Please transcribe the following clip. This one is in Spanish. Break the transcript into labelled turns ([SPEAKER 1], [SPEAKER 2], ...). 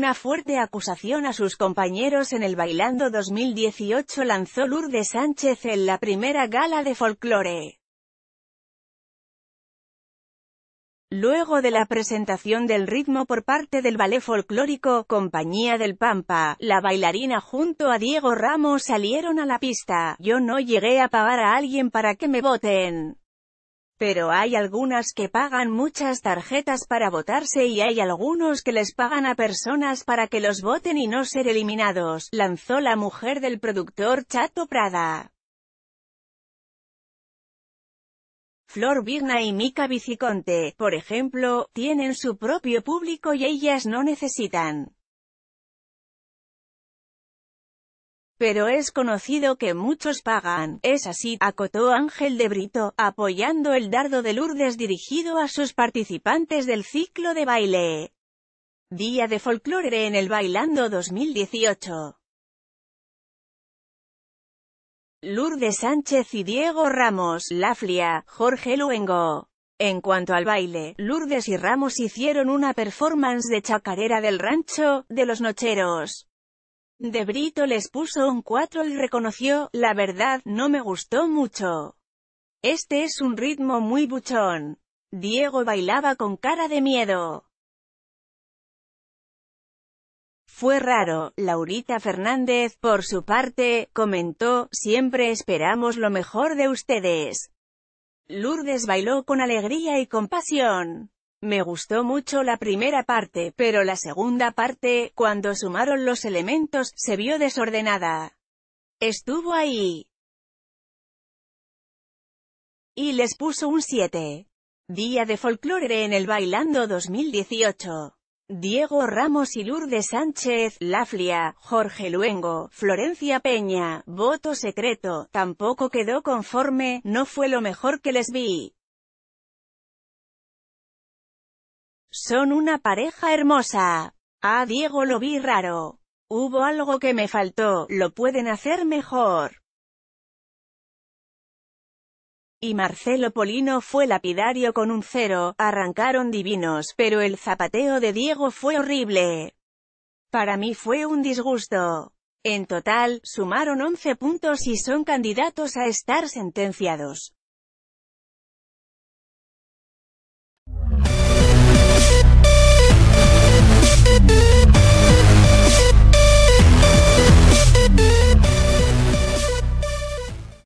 [SPEAKER 1] una fuerte acusación a sus compañeros en el Bailando 2018 lanzó Lourdes Sánchez en la primera gala de folclore. Luego de la presentación del ritmo por parte del ballet folclórico Compañía del Pampa, la bailarina junto a Diego Ramos salieron a la pista. Yo no llegué a pagar a alguien para que me voten. Pero hay algunas que pagan muchas tarjetas para votarse y hay algunos que les pagan a personas para que los voten y no ser eliminados, lanzó la mujer del productor Chato Prada. Flor Vigna y Mika Viciconte, por ejemplo, tienen su propio público y ellas no necesitan Pero es conocido que muchos pagan, es así, acotó Ángel de Brito, apoyando el dardo de Lourdes dirigido a sus participantes del ciclo de baile. Día de folclore en el Bailando 2018. Lourdes Sánchez y Diego Ramos, Laflia, Jorge Luengo. En cuanto al baile, Lourdes y Ramos hicieron una performance de chacarera del rancho, de los nocheros. De Brito les puso un 4 y reconoció, la verdad, no me gustó mucho. Este es un ritmo muy buchón. Diego bailaba con cara de miedo. Fue raro, Laurita Fernández, por su parte, comentó, siempre esperamos lo mejor de ustedes. Lourdes bailó con alegría y compasión. Me gustó mucho la primera parte, pero la segunda parte, cuando sumaron los elementos, se vio desordenada. Estuvo ahí. Y les puso un 7. Día de folclore en el Bailando 2018. Diego Ramos y Lourdes Sánchez, Laflia, Jorge Luengo, Florencia Peña, voto secreto, tampoco quedó conforme, no fue lo mejor que les vi. Son una pareja hermosa. A Diego lo vi raro. Hubo algo que me faltó, lo pueden hacer mejor. Y Marcelo Polino fue lapidario con un cero, arrancaron divinos, pero el zapateo de Diego fue horrible. Para mí fue un disgusto. En total, sumaron 11 puntos y son candidatos a estar sentenciados.